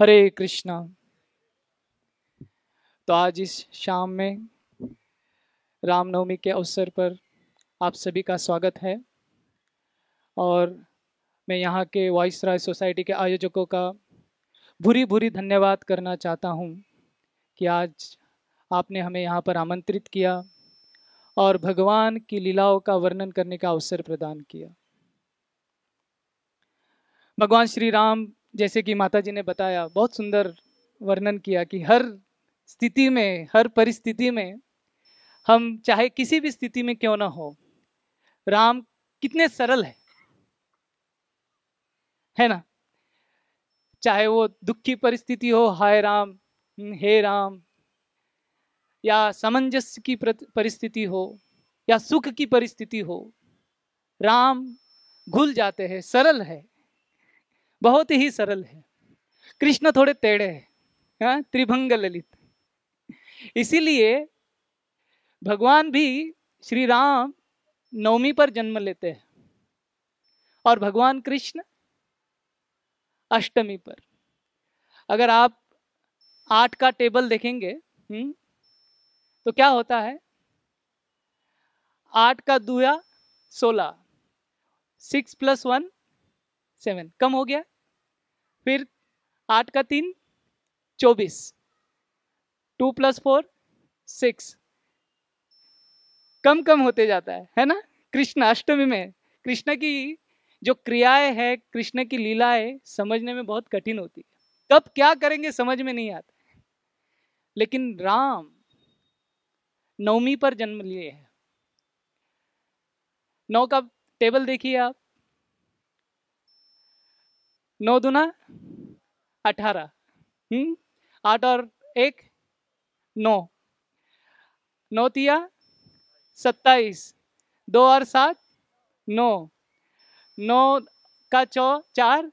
हरे कृष्णा तो आज इस शाम में रामनवमी के अवसर पर आप सभी का स्वागत है और मैं यहाँ के वाइस राय सोसाइटी के आयोजकों का भूरी भूरी धन्यवाद करना चाहता हूँ कि आज आपने हमें यहाँ पर आमंत्रित किया और भगवान की लीलाओं का वर्णन करने का अवसर प्रदान किया भगवान श्री राम जैसे कि माता जी ने बताया बहुत सुंदर वर्णन किया कि हर स्थिति में हर परिस्थिति में हम चाहे किसी भी स्थिति में क्यों ना हो राम कितने सरल है है ना चाहे वो दुख की परिस्थिति हो हाय राम हे राम या सामंजस्य की परिस्थिति हो या सुख की परिस्थिति हो राम घुल जाते हैं सरल है बहुत ही सरल है कृष्ण थोड़े टेढ़े हैं हाँ त्रिभंग ललित इसीलिए भगवान भी श्री राम नवमी पर जन्म लेते हैं और भगवान कृष्ण अष्टमी पर अगर आप आठ का टेबल देखेंगे हुँ? हम्म, तो क्या होता है आठ का दूया सोलह सिक्स प्लस वन सेवन कम हो गया फिर आठ का तीन चौबीस टू प्लस फोर सिक्स कम कम होते जाता है है ना कृष्ण अष्टमी में कृष्ण की जो क्रियाएं है कृष्ण की लीलाएं समझने में बहुत कठिन होती है कब क्या करेंगे समझ में नहीं आता लेकिन राम नवमी पर जन्म लिए है नौ का टेबल देखिए आप नौ दुना अठारह हम्म, आठ और एक नौ नौ तिया सत्ताईस दो और सात नौ नौ का चौ चार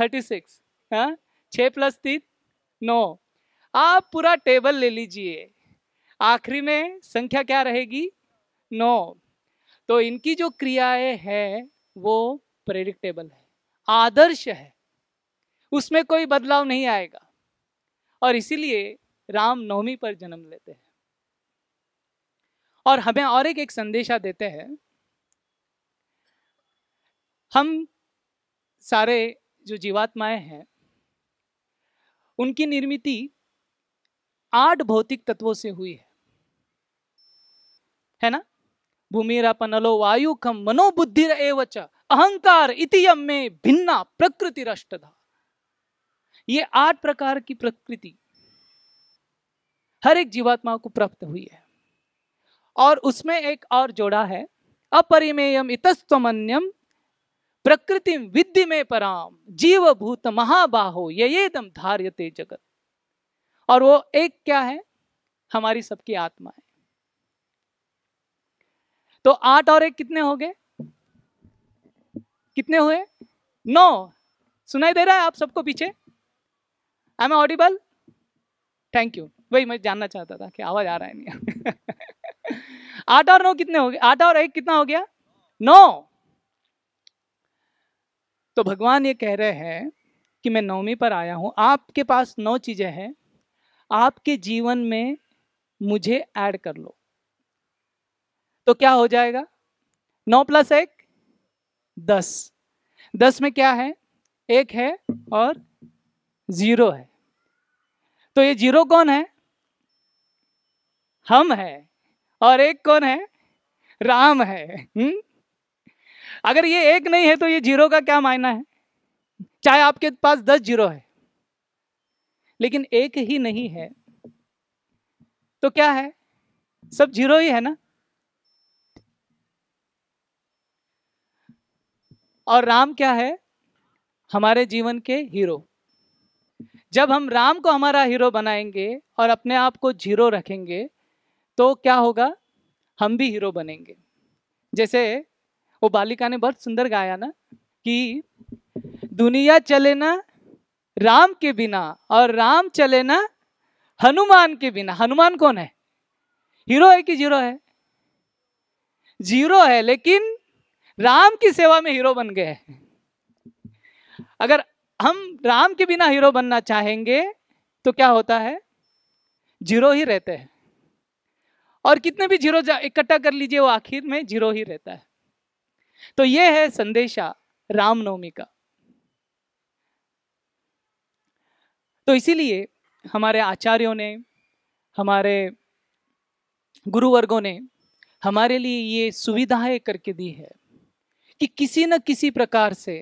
थर्टी सिक्स हाँ छः प्लस तीन नौ आप पूरा टेबल ले लीजिए आखिरी में संख्या क्या रहेगी नौ तो इनकी जो क्रियाएं हैं वो प्रेडिक्टेबल है आदर्श है उसमें कोई बदलाव नहीं आएगा और इसीलिए राम नवमी पर जन्म लेते हैं और हमें और एक एक संदेशा देते हैं हम सारे जो जीवात्माएं हैं उनकी निर्मित आठ भौतिक तत्वों से हुई है है ना पनलो वायु खम मनोबुद्धि एवच अहंकार इतियम में भिन्ना प्रकृति रष्टधा ये आठ प्रकार की प्रकृति हर एक जीवात्मा को प्राप्त हुई है और उसमें एक और जोड़ा है अपरिमेयम इतस्तमन्यम प्रकृति विद्धि में पराम जीव भूत महाबाहो ये दम धार्यते जगत और वो एक क्या है हमारी सबकी आत्मा है तो आठ और एक कितने हो गए कितने हुए नौ सुनाई दे रहा है आप सबको पीछे I am audible thank you वही मैं जानना चाहता था कि आवाज़ आ रहा है नहीं आठ और नौ कितने हो गए आठ और एक कितना हो गया नौ तो भगवान ये कह रहे हैं कि मैं नौमी पर आया हूं आपके पास नौ चीज़ें हैं आपके जीवन में मुझे ऐड कर लो तो क्या हो जाएगा नौ प्लस एक दस दस में क्या है एक है और ज़ीरो है तो ये जीरो कौन है हम है और एक कौन है राम है हुँ? हम्म? अगर ये एक नहीं है तो ये जीरो का क्या मायना है चाहे आपके पास दस जीरो है लेकिन एक ही नहीं है तो क्या है सब जीरो ही है ना और राम क्या है हमारे जीवन के हीरो जब हम राम को हमारा हीरो बनाएंगे और अपने आप को जीरो रखेंगे तो क्या होगा हम भी हीरो बनेंगे जैसे वो बालिका ने बहुत सुंदर गाया ना कि दुनिया चले ना राम के बिना और राम चले ना हनुमान के बिना हनुमान कौन है हीरो है कि जीरो है जीरो है लेकिन राम की सेवा में हीरो बन गए अगर हम राम के बिना हीरो बनना चाहेंगे तो क्या होता है जीरो ही रहते हैं और कितने भी जीरो इकट्ठा कर लीजिए वो आखिर में जीरो ही रहता है तो ये है संदेशा रामनवमी का तो इसीलिए हमारे आचार्यों ने हमारे गुरुवर्गों ने हमारे लिए ये सुविधाएं करके दी है कि किसी न किसी प्रकार से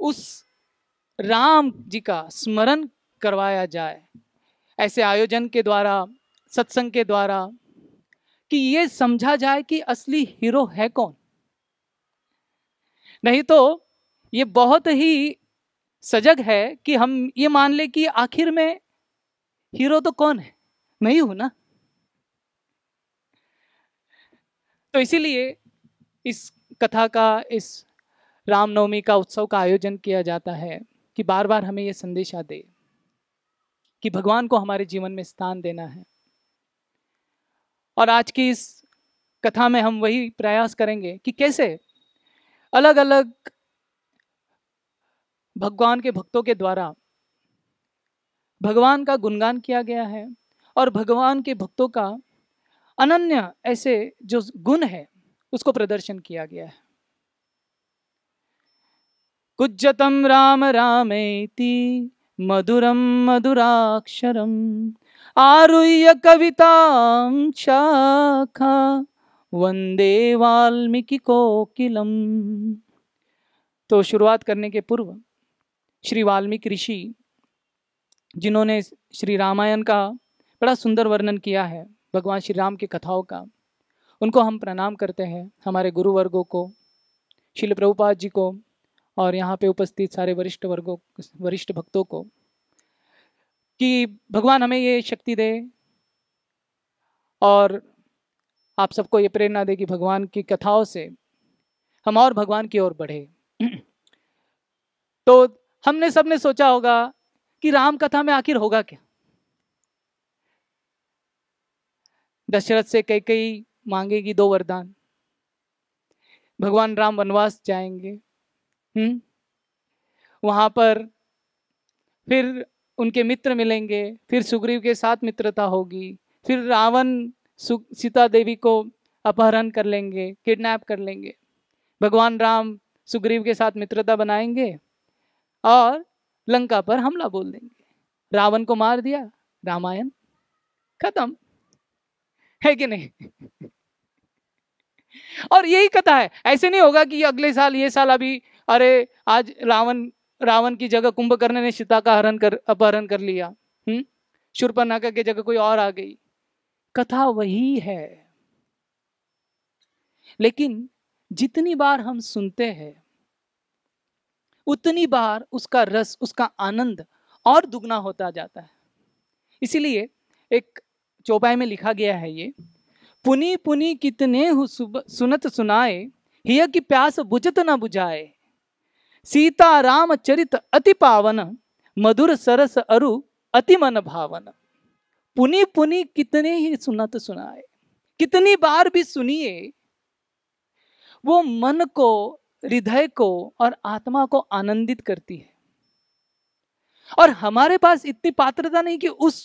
उस राम जी का स्मरण करवाया जाए ऐसे आयोजन के द्वारा सत्संग के द्वारा कि ये समझा जाए कि असली हीरो है कौन नहीं तो ये बहुत ही सजग है कि हम ये मान ले कि आखिर में हीरो तो कौन है मैं ही हूं ना तो इसीलिए इस कथा का इस रामनवमी का उत्सव का आयोजन किया जाता है कि बार बार हमें ये संदेशा दे कि भगवान को हमारे जीवन में स्थान देना है और आज की इस कथा में हम वही प्रयास करेंगे कि कैसे अलग अलग भगवान के भक्तों के द्वारा भगवान का गुणगान किया गया है और भगवान के भक्तों का अनन्य ऐसे जो गुण है उसको प्रदर्शन किया गया है कुज्जतं राम रामेति मधुरं मधुराक्षरम् आरुह्य कवितां शाखा वंदे वाल्मीकि कोकिलम तो शुरुआत करने के पूर्व श्री वाल्मीकि ऋषि जिन्होंने श्री रामायण का बड़ा सुंदर वर्णन किया है भगवान श्री राम की कथाओं का उनको हम प्रणाम करते हैं हमारे गुरुवर्गों को शिल प्रभुपाद जी को और यहाँ पे उपस्थित सारे वरिष्ठ वर्गों वरिष्ठ भक्तों को कि भगवान हमें ये शक्ति दे और आप सबको ये प्रेरणा दे कि भगवान की कथाओं से हम और भगवान की ओर बढ़े तो हमने सबने सोचा होगा कि राम कथा में आखिर होगा क्या दशरथ से कई कई मांगेगी दो वरदान भगवान राम वनवास जाएंगे हम्म, वहां पर फिर उनके मित्र मिलेंगे फिर सुग्रीव के साथ मित्रता होगी फिर रावण सीता देवी को अपहरण कर लेंगे किडनैप कर लेंगे भगवान राम सुग्रीव के साथ मित्रता बनाएंगे और लंका पर हमला बोल देंगे रावण को मार दिया रामायण खत्म है कि नहीं और यही कथा है ऐसे नहीं होगा कि अगले साल ये साल अभी अरे आज रावण रावण की जगह कुंभकर्ण ने सीता का हरण कर अपहरण कर लिया हम्म शूर्पनाखा की जगह कोई और आ गई कथा वही है लेकिन जितनी बार हम सुनते हैं उतनी बार उसका रस उसका आनंद और दुगना होता जाता है इसीलिए एक चौपाई में लिखा गया है ये पुनी पुनी कितने सुनत सुनाए हिय की प्यास बुझत ना बुझाए सीता राम चरित अति पावन मधुर सरस अरु अति मन भावन पुनि पुनि कितने ही सुनत सुनाए कितनी बार भी सुनिए वो मन को हृदय को और आत्मा को आनंदित करती है और हमारे पास इतनी पात्रता नहीं कि उस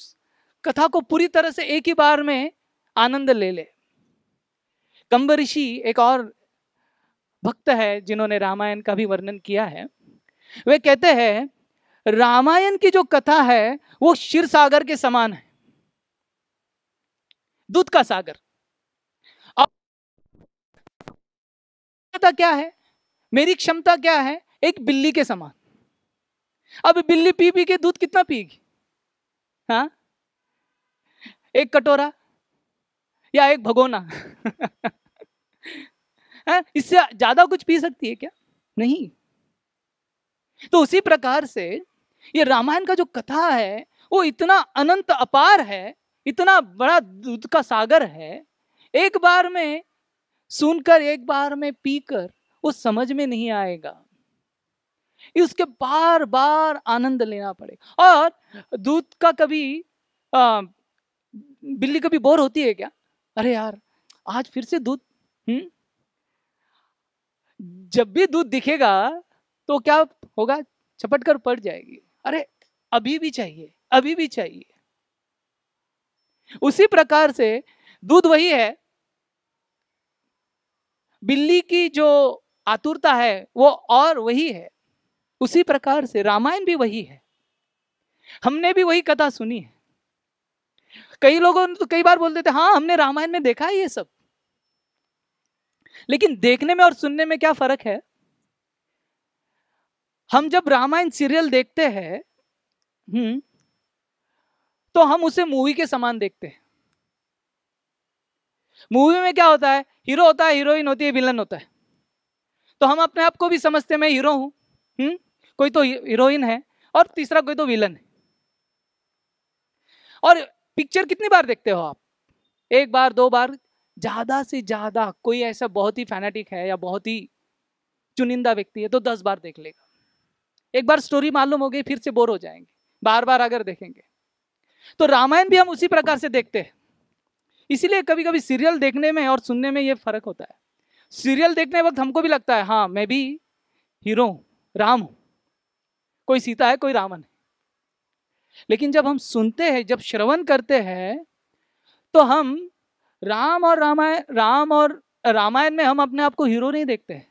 कथा को पूरी तरह से एक ही बार में आनंद ले ले कंब ऋषि एक और भक्त है जिन्होंने रामायण का भी वर्णन किया है वे कहते हैं रामायण की जो कथा है वो क्षीर सागर के समान है दूध का सागर क्या है मेरी क्षमता क्या है एक बिल्ली के समान अब बिल्ली पी पी के दूध कितना पिएगी हाँ एक कटोरा या एक भगोना है इससे ज्यादा कुछ पी सकती है क्या नहीं तो उसी प्रकार से ये रामायण का जो कथा है वो इतना अनंत अपार है इतना बड़ा दूध का सागर है एक बार में सुनकर एक बार में पीकर वो समझ में नहीं आएगा उसके बार बार आनंद लेना पड़ेगा और दूध का कभी आ, बिल्ली कभी बोर होती है क्या अरे यार आज फिर से दूध हम्म जब भी दूध दिखेगा तो क्या होगा छपट कर पड़ जाएगी अरे अभी भी चाहिए अभी भी चाहिए उसी प्रकार से दूध वही है बिल्ली की जो आतुरता है वो और वही है उसी प्रकार से रामायण भी वही है हमने भी वही कथा सुनी है कई लोगों ने तो कई बार बोल देते हाँ हमने रामायण में देखा है ये सब लेकिन देखने में और सुनने में क्या फर्क है हम जब रामायण सीरियल देखते हैं हम्म तो हम उसे मूवी के समान देखते हैं मूवी में क्या होता है हीरो होता है हीरोइन होती है विलन होता है तो हम अपने आप को भी समझते मैं हीरो हूं हम्म कोई तो हीरोइन है और तीसरा कोई तो विलन है और पिक्चर कितनी बार देखते हो आप एक बार दो बार ज़्यादा से ज़्यादा कोई ऐसा बहुत ही फैनेटिक है या बहुत ही चुनिंदा व्यक्ति है तो दस बार देख लेगा एक बार स्टोरी मालूम हो गई फिर से बोर हो जाएंगे बार बार अगर देखेंगे तो रामायण भी हम उसी प्रकार से देखते हैं इसीलिए कभी कभी सीरियल देखने में और सुनने में ये फर्क होता है सीरियल देखने वक्त हमको भी लगता है हाँ मैं भी हीरो हूँ राम हूँ कोई सीता है कोई रावण है लेकिन जब हम सुनते हैं जब श्रवण करते हैं तो हम राम और रामायण राम और रामायण में हम अपने आप को हीरो नहीं देखते हैं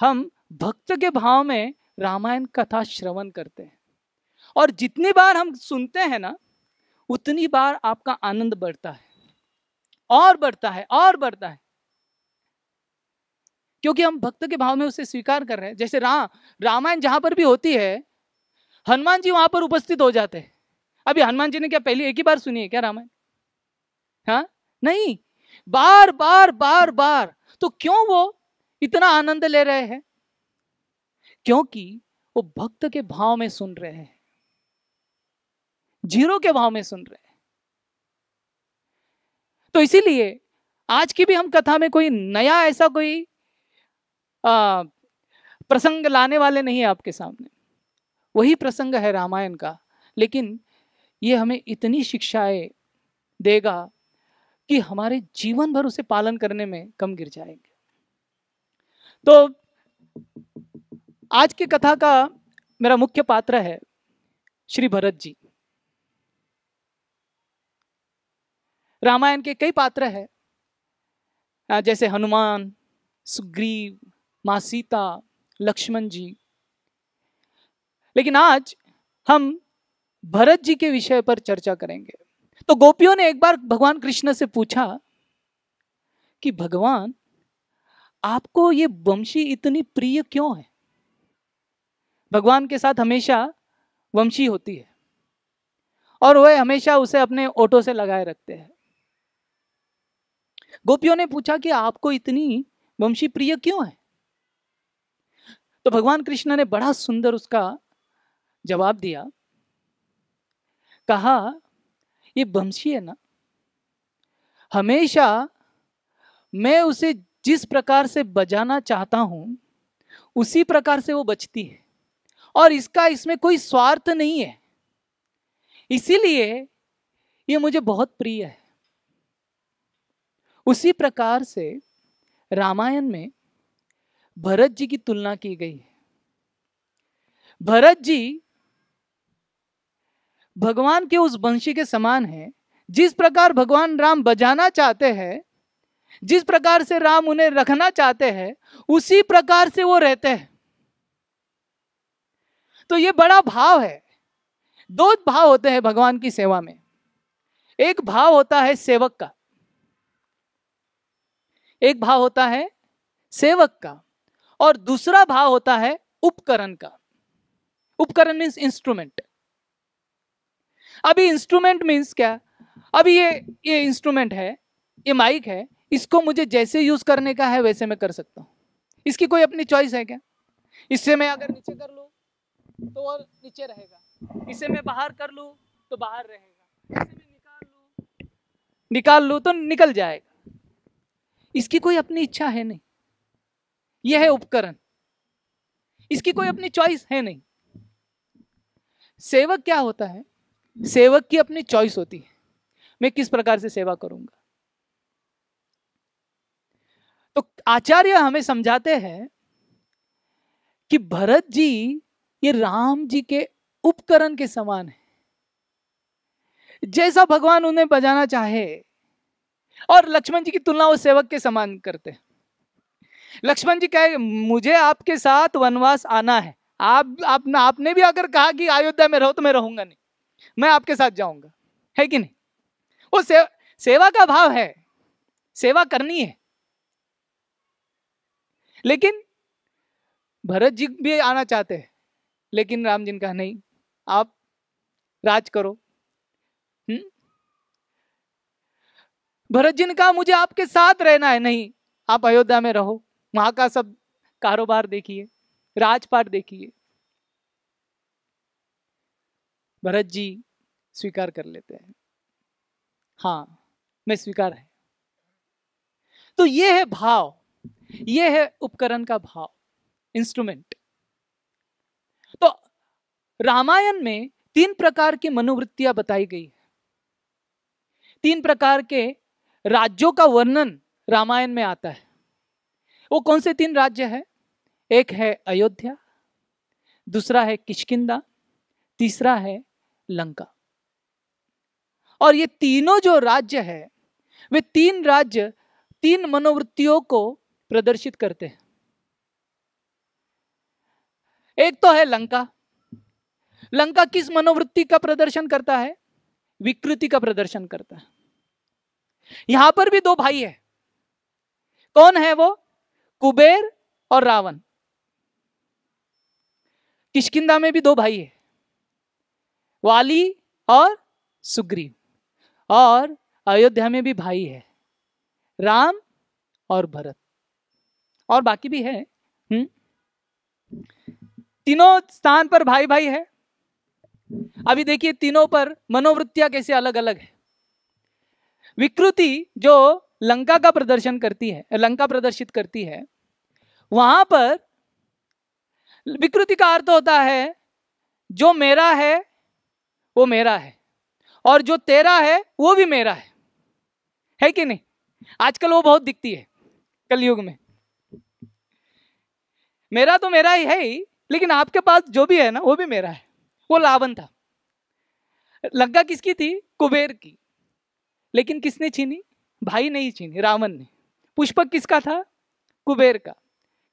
हम भक्त के भाव में रामायण कथा श्रवण करते हैं और जितनी बार हम सुनते हैं ना उतनी बार आपका आनंद बढ़ता है और बढ़ता है और बढ़ता है क्योंकि हम भक्त के भाव में उसे स्वीकार कर रहे हैं जैसे राम रामायण जहां पर भी होती है हनुमान जी वहां पर उपस्थित हो जाते हैं अभी हनुमान जी ने क्या पहले एक ही बार सुनी है क्या रामायण हाँ नहीं बार बार बार बार तो क्यों वो इतना आनंद ले रहे हैं क्योंकि वो भक्त के भाव में सुन रहे हैं जीरो के भाव में सुन रहे हैं तो इसीलिए आज की भी हम कथा में कोई नया ऐसा कोई आ, प्रसंग लाने वाले नहीं है आपके सामने वही प्रसंग है रामायण का लेकिन ये हमें इतनी शिक्षाएं देगा कि हमारे जीवन भर उसे पालन करने में कम गिर जाएंगे तो आज की कथा का मेरा मुख्य पात्र है श्री भरत जी रामायण के कई पात्र है जैसे हनुमान सुग्रीव माँ सीता लक्ष्मण जी लेकिन आज हम भरत जी के विषय पर चर्चा करेंगे तो गोपियों ने एक बार भगवान कृष्ण से पूछा कि भगवान आपको ये वंशी इतनी प्रिय क्यों है भगवान के साथ हमेशा वंशी होती है और वह हमेशा उसे अपने ओटो से लगाए रखते हैं गोपियों ने पूछा कि आपको इतनी वंशी प्रिय क्यों है तो भगवान कृष्ण ने बड़ा सुंदर उसका जवाब दिया कहा ये बमशी है ना हमेशा मैं उसे जिस प्रकार से बजाना चाहता हूँ उसी प्रकार से वो बचती है और इसका इसमें कोई स्वार्थ नहीं है इसीलिए ये मुझे बहुत प्रिय है उसी प्रकार से रामायण में भरत जी की तुलना की गई है भरत जी भगवान के उस वंशी के समान है जिस प्रकार भगवान राम बजाना चाहते हैं जिस प्रकार से राम उन्हें रखना चाहते हैं उसी प्रकार से वो रहते हैं तो ये बड़ा भाव है दो भाव होते हैं भगवान की सेवा में एक भाव होता है सेवक का एक भाव होता है सेवक का और दूसरा भाव होता है उपकरण का उपकरण मीन्स इंस्ट्रूमेंट अभी इंस्ट्रूमेंट मीन्स क्या अभी ये ये इंस्ट्रूमेंट है ये माइक है इसको मुझे जैसे यूज़ करने का है वैसे मैं कर सकता हूँ इसकी कोई अपनी चॉइस है क्या इससे मैं अगर नीचे कर लूँ तो और नीचे रहेगा इसे मैं बाहर कर लूँ तो बाहर रहेगा इसे मैं निकाल लूँ निकाल लूँ तो निकल जाएगा इसकी कोई अपनी इच्छा है नहीं यह है उपकरण इसकी कोई अपनी चॉइस है नहीं सेवक क्या होता है सेवक की अपनी चॉइस होती है मैं किस प्रकार से सेवा करूंगा तो आचार्य हमें समझाते हैं कि भरत जी ये राम जी के उपकरण के समान है जैसा भगवान उन्हें बजाना चाहे और लक्ष्मण जी की तुलना वो सेवक के समान करते हैं लक्ष्मण जी कहे मुझे आपके साथ वनवास आना है आप आप आपने भी अगर कहा कि अयोध्या में रहो तो मैं रहूंगा नहीं मैं आपके साथ जाऊंगा है कि नहीं वो सेव, सेवा का भाव है सेवा करनी है लेकिन भरत जी भी आना चाहते हैं लेकिन राम जी ने कहा नहीं आप राज करो हम्म? भरत जी ने कहा मुझे आपके साथ रहना है नहीं आप अयोध्या में रहो वहां का सब कारोबार देखिए राजपाट देखिए भरत जी स्वीकार कर लेते हैं हाँ मैं स्वीकार है तो ये है भाव ये है उपकरण का भाव इंस्ट्रूमेंट तो रामायण में तीन प्रकार की मनोवृत्तियां बताई गई है तीन प्रकार के राज्यों का वर्णन रामायण में आता है वो कौन से तीन राज्य है एक है अयोध्या दूसरा है किशकिंदा तीसरा है लंका और ये तीनों जो राज्य है वे तीन राज्य तीन मनोवृत्तियों को प्रदर्शित करते हैं एक तो है लंका लंका किस मनोवृत्ति का प्रदर्शन करता है विकृति का प्रदर्शन करता है यहां पर भी दो भाई है कौन है वो कुबेर और रावण किशकिंदा में भी दो भाई है वाली और सुग्रीव और अयोध्या में भी भाई है राम और भरत और बाकी भी है हुँ? हम्म? तीनों स्थान पर भाई भाई है अभी देखिए तीनों पर मनोवृत्तियां कैसे अलग अलग है विकृति जो लंका का प्रदर्शन करती है लंका प्रदर्शित करती है वहां पर विकृति का अर्थ होता है जो मेरा है वो मेरा है और जो तेरा है वो भी मेरा है है कि नहीं आजकल वो बहुत दिखती है कलयुग में मेरा तो मेरा ही है ही लेकिन आपके पास जो भी है ना वो भी मेरा है वो लावन था लंका किसकी थी कुबेर की लेकिन किसने छीनी भाई नहीं छीनी रावण ने पुष्पक किसका था कुबेर का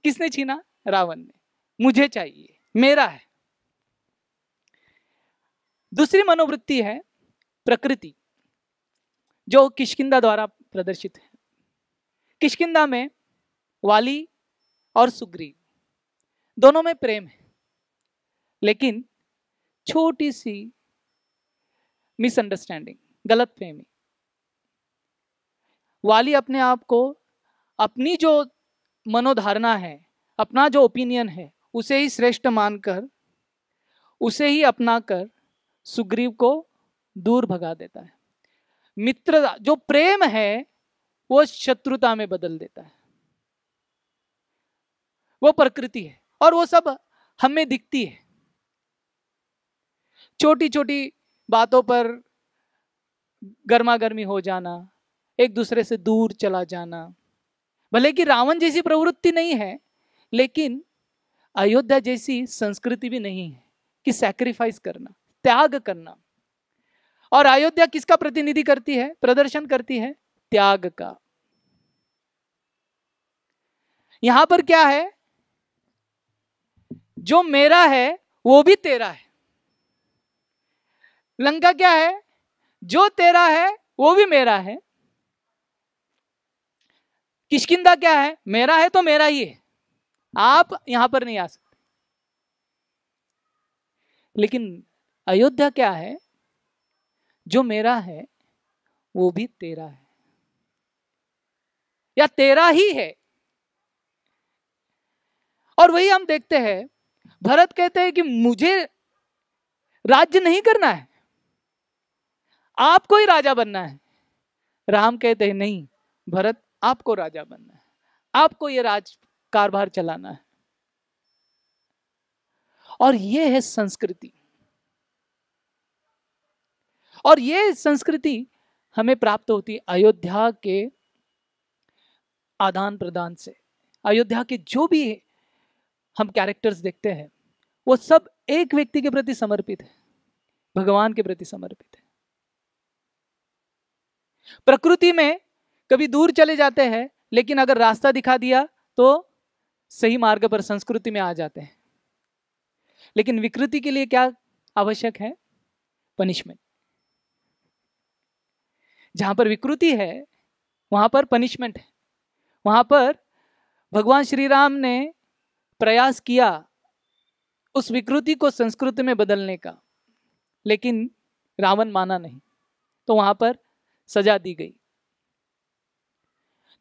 किसने छीना रावण ने मुझे चाहिए मेरा है दूसरी मनोवृत्ति है प्रकृति जो किशकिंदा द्वारा प्रदर्शित है किशकिंदा में वाली और सुग्रीव दोनों में प्रेम है लेकिन छोटी सी मिसअंडरस्टैंडिंग गलत प्रेमी वाली अपने आप को अपनी जो मनोधारणा है अपना जो ओपिनियन है उसे ही श्रेष्ठ मानकर उसे ही अपनाकर सुग्रीव को दूर भगा देता है मित्रता जो प्रेम है वो शत्रुता में बदल देता है वो प्रकृति है और वो सब हमें दिखती है छोटी छोटी बातों पर गर्मा गर्मी हो जाना एक दूसरे से दूर चला जाना भले कि रावण जैसी प्रवृत्ति नहीं है लेकिन अयोध्या जैसी संस्कृति भी नहीं है कि सैक्रिफाइस करना त्याग करना और अयोध्या किसका प्रतिनिधि करती है प्रदर्शन करती है त्याग का यहां पर क्या है जो मेरा है वो भी तेरा है लंका क्या है जो तेरा है वो भी मेरा है किशकिंदा क्या है मेरा है तो मेरा ही है आप यहां पर नहीं आ सकते लेकिन अयोध्या क्या है जो मेरा है वो भी तेरा है या तेरा ही है और वही हम देखते हैं भरत कहते हैं कि मुझे राज्य नहीं करना है आपको ही राजा बनना है राम कहते हैं नहीं भरत आपको राजा बनना है आपको ये राज कारभार चलाना है और ये है संस्कृति और ये संस्कृति हमें प्राप्त होती है अयोध्या के आदान प्रदान से अयोध्या के जो भी हम कैरेक्टर्स देखते हैं वो सब एक व्यक्ति के प्रति समर्पित है भगवान के प्रति समर्पित है प्रकृति में कभी दूर चले जाते हैं लेकिन अगर रास्ता दिखा दिया तो सही मार्ग पर संस्कृति में आ जाते हैं लेकिन विकृति के लिए क्या आवश्यक है पनिशमेंट जहाँ पर विकृति है वहाँ पर पनिशमेंट है वहाँ पर भगवान श्री राम ने प्रयास किया उस विकृति को संस्कृत में बदलने का लेकिन रावण माना नहीं तो वहाँ पर सजा दी गई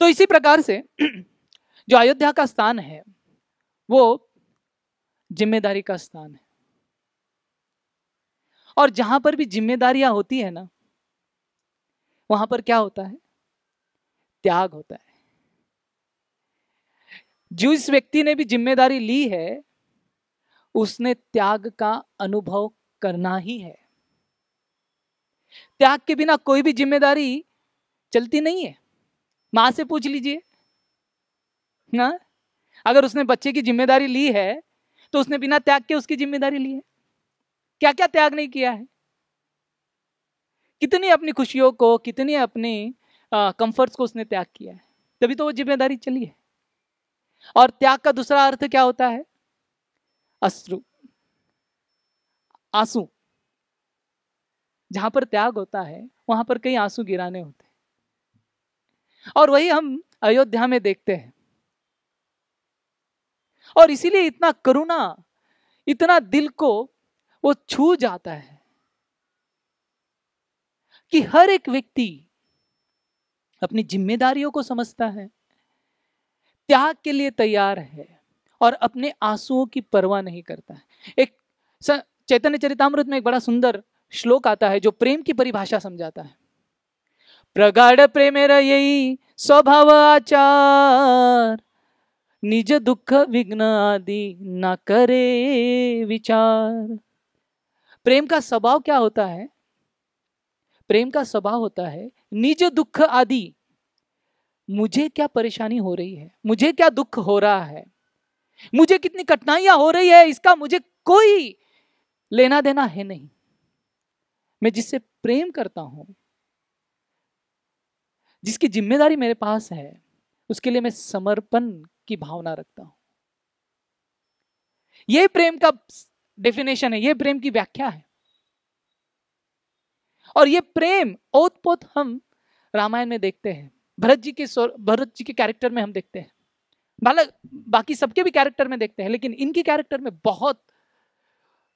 तो इसी प्रकार से जो अयोध्या का स्थान है वो जिम्मेदारी का स्थान है और जहां पर भी जिम्मेदारियां होती है ना वहां पर क्या होता है त्याग होता है जो इस व्यक्ति ने भी जिम्मेदारी ली है उसने त्याग का अनुभव करना ही है त्याग के बिना कोई भी जिम्मेदारी चलती नहीं है मां से पूछ लीजिए ना हाँ? अगर उसने बच्चे की जिम्मेदारी ली है तो उसने बिना त्याग के उसकी जिम्मेदारी ली है क्या क्या त्याग नहीं किया है कितनी अपनी खुशियों को कितनी अपनी कंफर्ट्स को उसने त्याग किया है तभी तो वो जिम्मेदारी चली है और त्याग का दूसरा अर्थ क्या होता है अश्रु आंसू जहां पर त्याग होता है वहां पर कई आंसू गिराने होते हैं और वही हम अयोध्या में देखते हैं और इसीलिए इतना करुणा इतना दिल को वो छू जाता है कि हर एक व्यक्ति अपनी जिम्मेदारियों को समझता है त्याग के लिए तैयार है और अपने आंसुओं की परवाह नहीं करता है एक चैतन्य चरितमृत में एक बड़ा सुंदर श्लोक आता है जो प्रेम की परिभाषा समझाता है प्रगाढ़ प्रेम यही स्वभाव आचार निज दुख विघ्न आदि न करे विचार प्रेम का स्वभाव क्या होता है प्रेम का स्वभाव होता है निज दुख आदि मुझे क्या परेशानी हो रही है मुझे क्या दुख हो रहा है मुझे कितनी कठिनाइयां हो रही है इसका मुझे कोई लेना देना है नहीं मैं जिससे प्रेम करता हूं जिसकी जिम्मेदारी मेरे पास है उसके लिए मैं समर्पण की भावना रखता हूं यह प्रेम का डेफिनेशन है यह प्रेम की व्याख्या है और ये प्रेम ओतपोत हम रामायण में देखते हैं भरत जी के भरत जी के कैरेक्टर में हम देखते हैं बालक बाकी सबके भी कैरेक्टर में देखते हैं लेकिन इनके कैरेक्टर में बहुत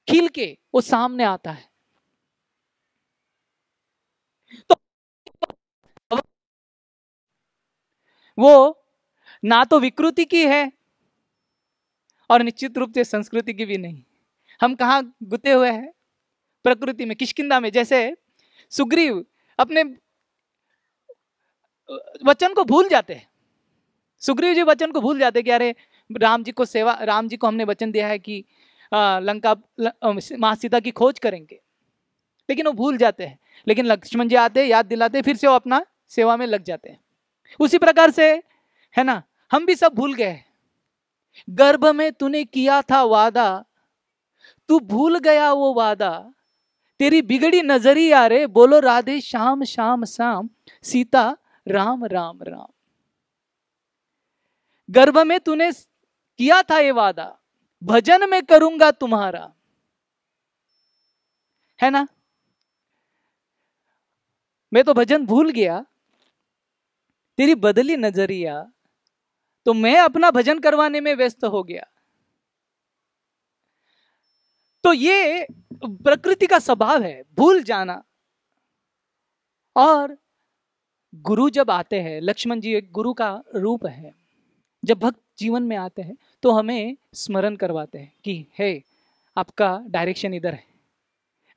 खिल के वो सामने आता है तो वो ना तो विकृति की है और निश्चित रूप से संस्कृति की भी नहीं हम कहा गुते हुए हैं प्रकृति में किशकिंदा में जैसे सुग्रीव अपने वचन को भूल जाते हैं सुग्रीव जी वचन को भूल जाते कि अरे राम जी को सेवा राम जी को हमने वचन दिया है कि आ, लंका माँ सीता की खोज करेंगे लेकिन वो भूल जाते हैं लेकिन लक्ष्मण जी आते याद दिलाते फिर से वो अपना सेवा में लग जाते हैं उसी प्रकार से है ना हम भी सब भूल गए गर्भ में तूने किया था वादा तू भूल गया वो वादा तेरी बिगड़ी नजरिया रे बोलो राधे श्याम श्याम श्याम सीता राम राम राम गर्भ में तूने किया था ये वादा भजन में करूंगा तुम्हारा है ना मैं तो भजन भूल गया तेरी बदली नजरिया तो मैं अपना भजन करवाने में व्यस्त हो गया तो ये प्रकृति का स्वभाव है भूल जाना और गुरु जब आते हैं लक्ष्मण जी एक गुरु का रूप है जब भक्त जीवन में आते हैं तो हमें स्मरण करवाते हैं कि हे आपका डायरेक्शन इधर है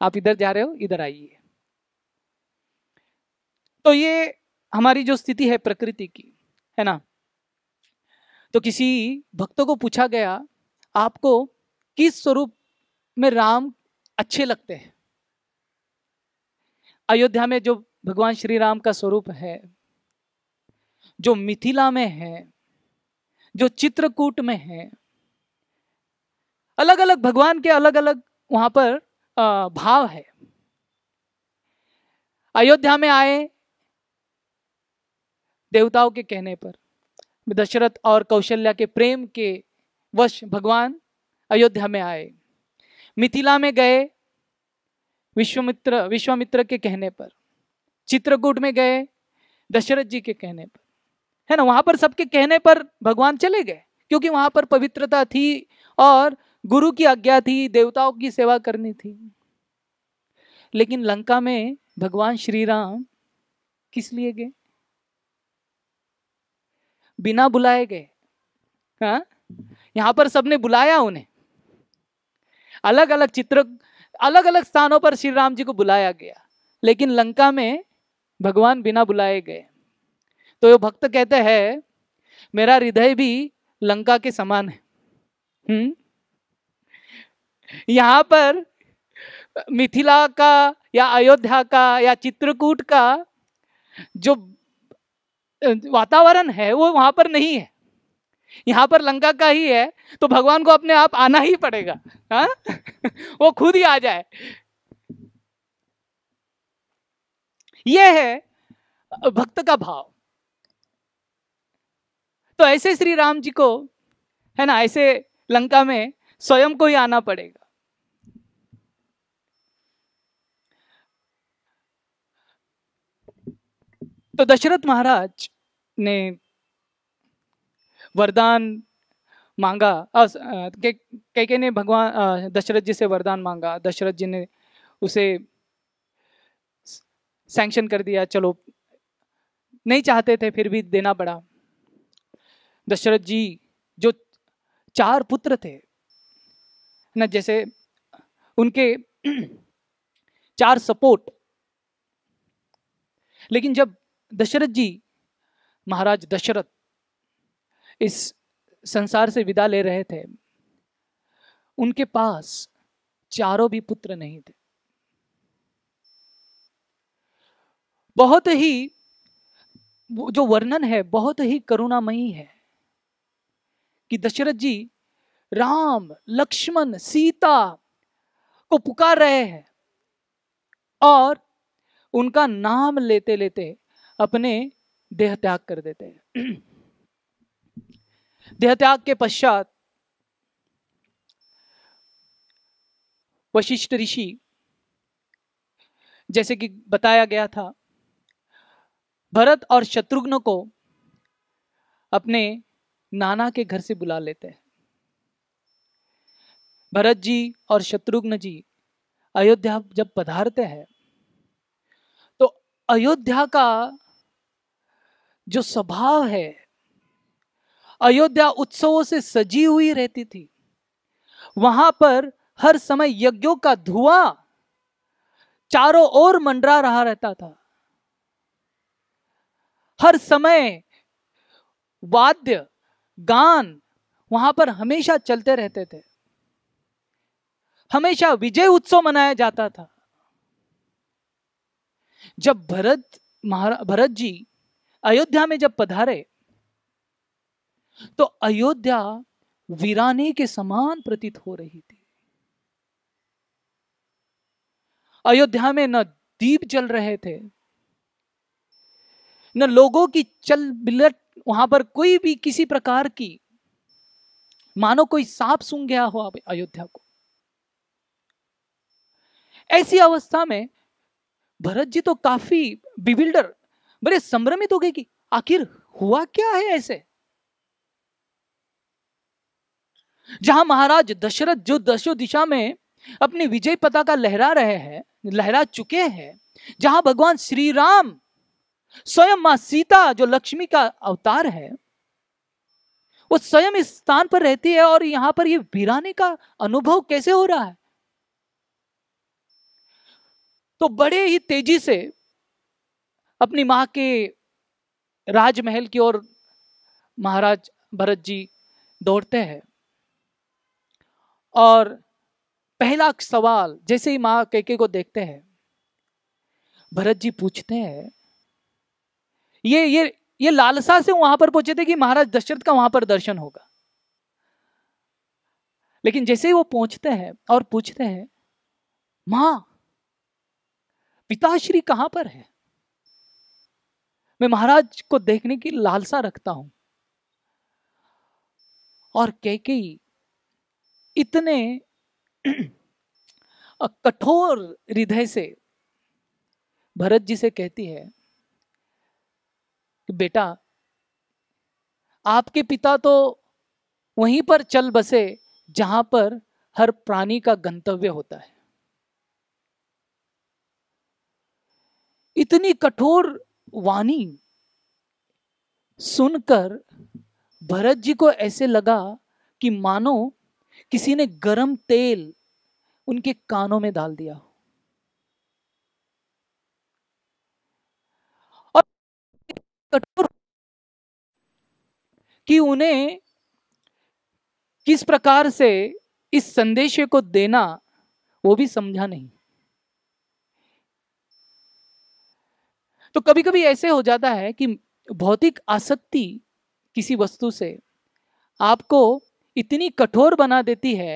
आप इधर जा रहे हो इधर आइए तो ये हमारी जो स्थिति है प्रकृति की है ना तो किसी भक्तों को पूछा गया आपको किस स्वरूप में राम अच्छे लगते हैं अयोध्या में जो भगवान श्री राम का स्वरूप है जो मिथिला में है जो चित्रकूट में है अलग अलग भगवान के अलग अलग वहां पर भाव है अयोध्या में आए देवताओं के कहने पर दशरथ और कौशल्या के प्रेम के वश भगवान अयोध्या में आए मिथिला में गए विश्वमित्र विश्वामित्र के कहने पर चित्रकूट में गए दशरथ जी के कहने पर है ना वहां पर सबके कहने पर भगवान चले गए क्योंकि वहां पर पवित्रता थी और गुरु की आज्ञा थी देवताओं की सेवा करनी थी लेकिन लंका में भगवान श्री राम किस लिए गए बिना बुलाए गए यहां यहाँ पर सबने बुलाया उन्हें अलग अलग चित्र अलग अलग स्थानों पर श्री राम जी को बुलाया गया लेकिन लंका में भगवान बिना बुलाए गए तो ये भक्त कहते हैं मेरा हृदय भी लंका के समान है हम्म यहाँ पर मिथिला का या अयोध्या का या चित्रकूट का जो वातावरण है वो वहां पर नहीं है यहाँ पर लंका का ही है तो भगवान को अपने आप आना ही पड़ेगा हा? वो खुद ही आ जाए ये है भक्त का भाव तो ऐसे श्री राम जी को है ना ऐसे लंका में स्वयं को ही आना पड़ेगा तो दशरथ महाराज ने वरदान मांगा कई कई ने भगवान दशरथ जी से वरदान मांगा दशरथ जी ने उसे सैंक्शन कर दिया चलो नहीं चाहते थे फिर भी देना पड़ा दशरथ जी जो चार पुत्र थे ना जैसे उनके चार सपोर्ट लेकिन जब दशरथ जी महाराज दशरथ इस संसार से विदा ले रहे थे उनके पास चारों भी पुत्र नहीं थे बहुत ही जो वर्णन है बहुत ही करुणामयी है कि दशरथ जी राम लक्ष्मण सीता को पुकार रहे हैं और उनका नाम लेते लेते अपने देह त्याग कर देते हैं देहत्याग के पश्चात वशिष्ठ ऋषि जैसे कि बताया गया था भरत और शत्रुघ्न को अपने नाना के घर से बुला लेते हैं भरत जी और शत्रुघ्न जी अयोध्या जब पधारते हैं तो अयोध्या का जो स्वभाव है अयोध्या उत्सवों से सजी हुई रहती थी वहां पर हर समय यज्ञों का धुआं चारों ओर मंडरा रहा रहता था हर समय वाद्य गान वहां पर हमेशा चलते रहते थे हमेशा विजय उत्सव मनाया जाता था जब भरत महाराज भरत जी अयोध्या में जब पधारे तो अयोध्या वीराने के समान प्रतीत हो रही थी अयोध्या में न दीप जल रहे थे न लोगों की चल बिलट वहां पर कोई भी किसी प्रकार की मानो कोई सांप सुन गया हो अयोध्या को ऐसी अवस्था में भरत जी तो काफी बिबिल्डर बड़े संभ्रमित हो गए कि आखिर हुआ क्या है ऐसे जहां महाराज दशरथ जो दशो दिशा में अपनी विजय पता का लहरा रहे हैं लहरा चुके हैं जहां भगवान श्री राम स्वयं मां सीता जो लक्ष्मी का अवतार है वो स्वयं इस स्थान पर रहती है और यहां पर ये वीराने का अनुभव कैसे हो रहा है तो बड़े ही तेजी से अपनी मां के राजमहल की ओर महाराज भरत जी दौड़ते हैं और पहला सवाल जैसे ही माँ कैके को देखते हैं भरत जी पूछते हैं ये ये ये लालसा से वहां पर पहुंचे थे कि महाराज दशरथ का वहां पर दर्शन होगा लेकिन जैसे ही वो पहुंचते हैं और पूछते हैं मां पिताश्री कहां पर है मैं महाराज को देखने की लालसा रखता हूं और कैके इतने कठोर हृदय से भरत जी से कहती है कि बेटा आपके पिता तो वहीं पर चल बसे जहां पर हर प्राणी का गंतव्य होता है इतनी कठोर वाणी सुनकर भरत जी को ऐसे लगा कि मानो किसी ने गरम तेल उनके कानों में डाल दिया और कठोर कि उन्हें किस प्रकार से इस संदेश को देना वो भी समझा नहीं तो कभी कभी ऐसे हो जाता है कि भौतिक आसक्ति किसी वस्तु से आपको इतनी कठोर बना देती है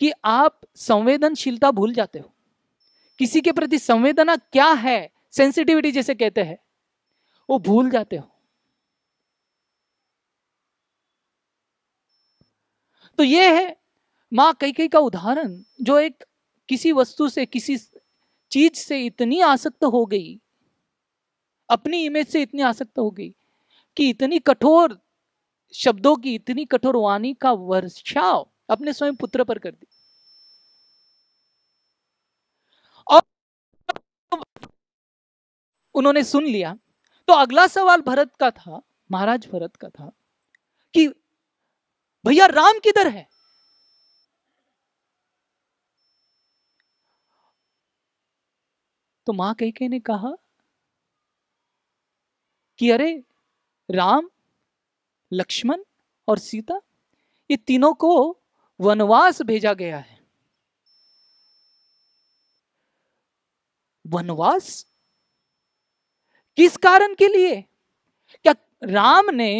कि आप संवेदनशीलता भूल जाते हो किसी के प्रति संवेदना क्या है सेंसिटिविटी जैसे कहते हैं वो भूल जाते हो तो ये है मां कई कई का उदाहरण जो एक किसी वस्तु से किसी चीज से इतनी आसक्त हो गई अपनी इमेज से इतनी आसक्त हो गई कि इतनी कठोर शब्दों की इतनी कठोर वाणी का वर्षाव अपने स्वयं पुत्र पर कर दी और उन्होंने सुन लिया तो अगला सवाल भरत का था महाराज भरत का था कि भैया राम किधर है तो मां कहके ने कहा कि अरे राम लक्ष्मण और सीता ये तीनों को वनवास भेजा गया है वनवास किस कारण के लिए क्या राम ने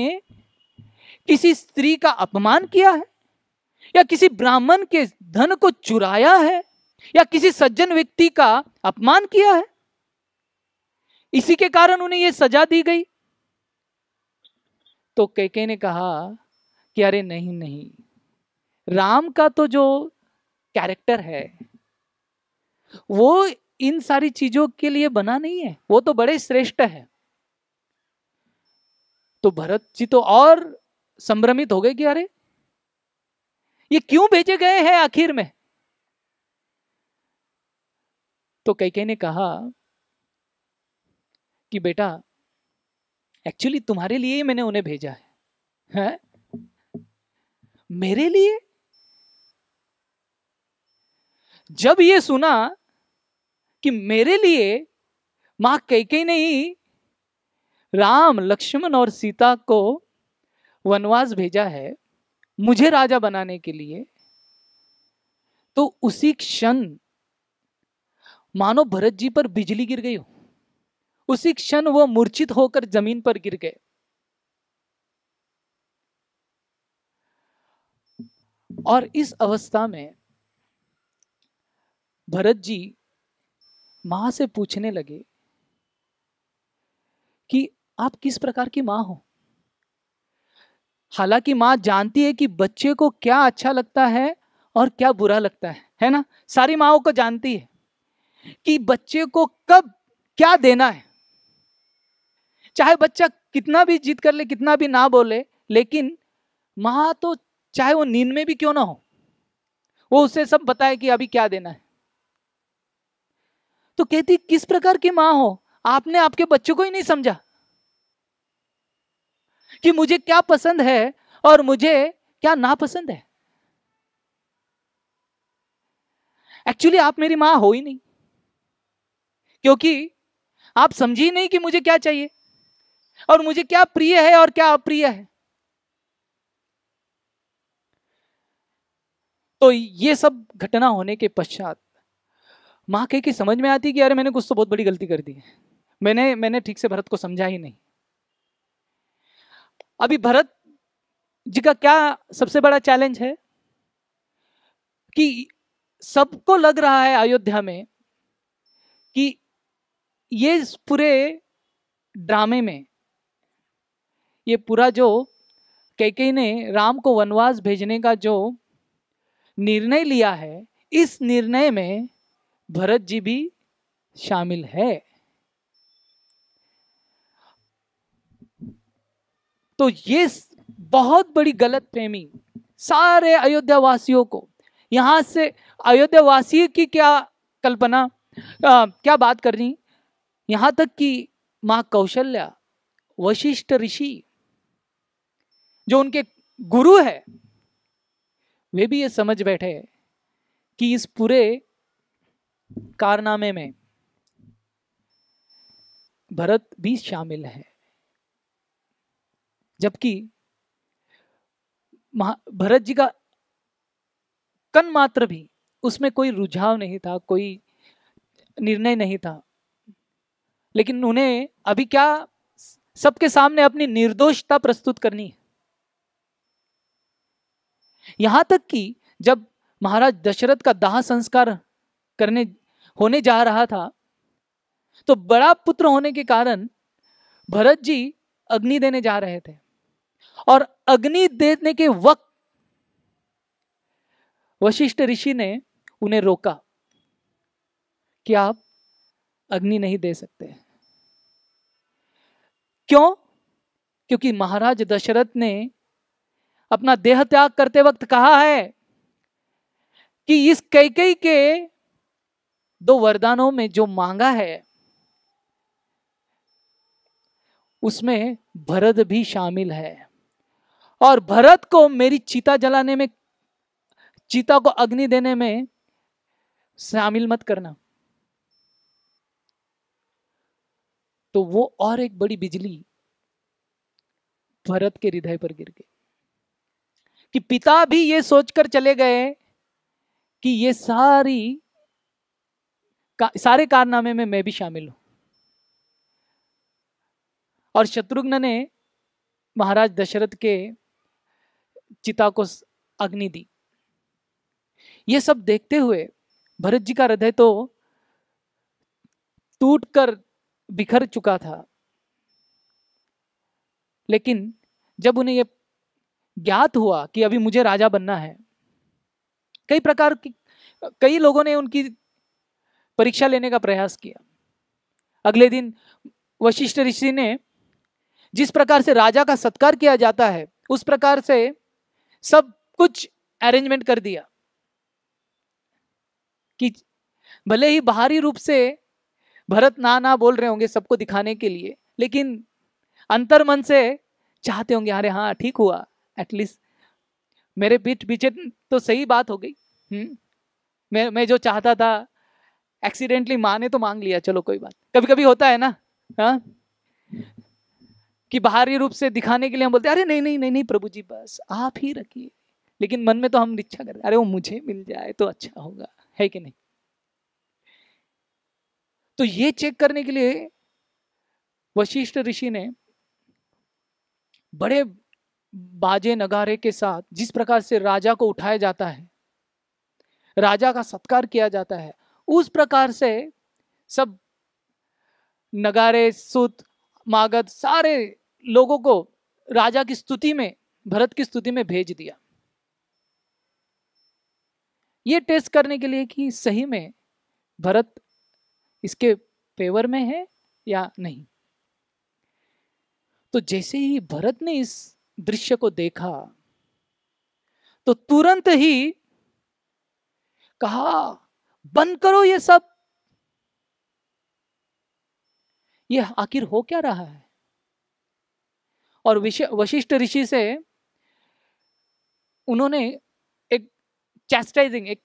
किसी स्त्री का अपमान किया है या किसी ब्राह्मण के धन को चुराया है या किसी सज्जन व्यक्ति का अपमान किया है इसी के कारण उन्हें यह सजा दी गई तो कैके ने कहा कि अरे नहीं नहीं राम का तो जो कैरेक्टर है वो इन सारी चीजों के लिए बना नहीं है वो तो बड़े श्रेष्ठ है तो भरत जी तो और संभ्रमित हो गए कि अरे ये क्यों भेजे गए हैं आखिर में तो कैके ने कहा कि बेटा एक्चुअली तुम्हारे लिए ही मैंने उन्हें भेजा है, है? मेरे लिए जब ये सुना कि मेरे लिए मां कैके नहीं राम लक्ष्मण और सीता को वनवास भेजा है मुझे राजा बनाने के लिए तो उसी क्षण मानो भरत जी पर बिजली गिर गई हो उसी क्षण वो मूर्छित होकर जमीन पर गिर गए और इस अवस्था में भरत जी मां से पूछने लगे कि आप किस प्रकार की मां हो हालांकि मां जानती है कि बच्चे को क्या अच्छा लगता है और क्या बुरा लगता है है ना सारी माओ को जानती है कि बच्चे को कब क्या देना है चाहे बच्चा कितना भी जीत कर ले कितना भी ना बोले लेकिन माँ तो चाहे वो नींद में भी क्यों ना हो वो उसे सब बताए कि अभी क्या देना है तो कहती किस प्रकार की मां हो आपने आपके बच्चों को ही नहीं समझा कि मुझे क्या पसंद है और मुझे क्या नापसंद है एक्चुअली आप मेरी मां हो ही नहीं क्योंकि आप समझी नहीं कि मुझे क्या चाहिए और मुझे क्या प्रिय है और क्या अप्रिय है तो ये सब घटना होने के पश्चात माँ कह के समझ में आती कि अरे मैंने कुछ तो बहुत बड़ी गलती कर दी है मैंने मैंने ठीक से भरत को समझा ही नहीं अभी भरत जी का क्या सबसे बड़ा चैलेंज है कि सबको लग रहा है अयोध्या में कि ये पूरे ड्रामे में ये पूरा जो कैके ने राम को वनवास भेजने का जो निर्णय लिया है इस निर्णय में भरत जी भी शामिल है तो ये बहुत बड़ी गलत प्रेमी सारे अयोध्या वासियों को यहां से अयोध्या वासी की क्या कल्पना आ, क्या बात करनी यहाँ तक कि माँ कौशल्या वशिष्ठ ऋषि जो उनके गुरु है वे भी ये समझ बैठे कि इस पूरे कारनामे में भरत भी शामिल है जबकि भरत जी का कन मात्र भी उसमें कोई रुझाव नहीं था कोई निर्णय नहीं था लेकिन उन्हें अभी क्या सबके सामने अपनी निर्दोषता प्रस्तुत करनी है यहाँ तक कि जब महाराज दशरथ का दाह संस्कार करने होने जा रहा था तो बड़ा पुत्र होने के कारण भरत जी अग्नि देने जा रहे थे और अग्नि देने के वक्त वशिष्ठ ऋषि ने उन्हें रोका कि आप अग्नि नहीं दे सकते क्यों क्योंकि महाराज दशरथ ने अपना देह त्याग करते वक्त कहा है कि इस कैकई के दो वरदानों में जो मांगा है उसमें भरत भी शामिल है और भरत को मेरी चीता जलाने में चीता को अग्नि देने में शामिल मत करना तो वो और एक बड़ी बिजली भरत के हृदय पर गिर गई कि पिता भी ये सोचकर चले गए कि ये सारी का, सारे कारनामे में मैं भी शामिल हूं और शत्रुघ्न ने महाराज दशरथ के चिता को अग्नि दी ये सब देखते हुए भरत जी का हृदय तो टूट कर बिखर चुका था लेकिन जब उन्हें यह ज्ञात हुआ कि अभी मुझे राजा बनना है कई प्रकार की कई लोगों ने उनकी परीक्षा लेने का प्रयास किया अगले दिन वशिष्ठ ऋषि ने जिस प्रकार से राजा का सत्कार किया जाता है उस प्रकार से सब कुछ अरेंजमेंट कर दिया कि भले ही बाहरी रूप से भरत ना ना बोल रहे होंगे सबको दिखाने के लिए लेकिन अंतर मन से चाहते होंगे अरे हाँ ठीक हुआ एटलीस्ट मेरे बीच बीच तो सही बात हो गई हम्म, मैं मैं जो चाहता था एक्सीडेंटली माँ ने तो मांग लिया चलो कोई बात कभी कभी होता है ना हाँ कि बाहरी रूप से दिखाने के लिए हम बोलते अरे नहीं नहीं नहीं नहीं प्रभु जी बस आप ही रखिए लेकिन मन में तो हम इच्छा करते अरे वो मुझे मिल जाए तो अच्छा होगा है कि नहीं तो ये चेक करने के लिए वशिष्ठ ऋषि ने बड़े बाजे नगारे के साथ जिस प्रकार से राजा को उठाया जाता है राजा का सत्कार किया जाता है उस प्रकार से सब नगारे सुत मागध सारे लोगों को राजा की स्तुति में भरत की स्तुति में भेज दिया ये टेस्ट करने के लिए कि सही में भरत इसके फेवर में है या नहीं तो जैसे ही भरत ने इस दृश्य को देखा तो तुरंत ही कहा बंद करो ये सब ये आखिर हो क्या रहा है और वशिष्ठ ऋषि से उन्होंने एक चैस्टाइजिंग एक